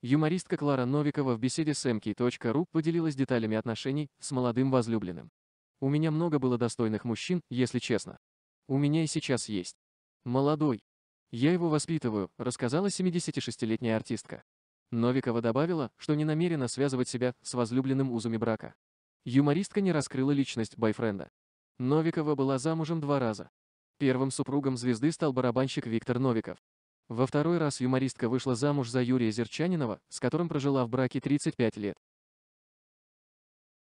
Юмористка Клара Новикова в беседе с mk.ru эм поделилась деталями отношений с молодым возлюбленным. «У меня много было достойных мужчин, если честно. У меня и сейчас есть. Молодой. Я его воспитываю», — рассказала 76-летняя артистка. Новикова добавила, что не намерена связывать себя с возлюбленным узами брака. Юмористка не раскрыла личность бойфренда. Новикова была замужем два раза. Первым супругом звезды стал барабанщик Виктор Новиков. Во второй раз юмористка вышла замуж за Юрия Зерчанинова, с которым прожила в браке 35 лет.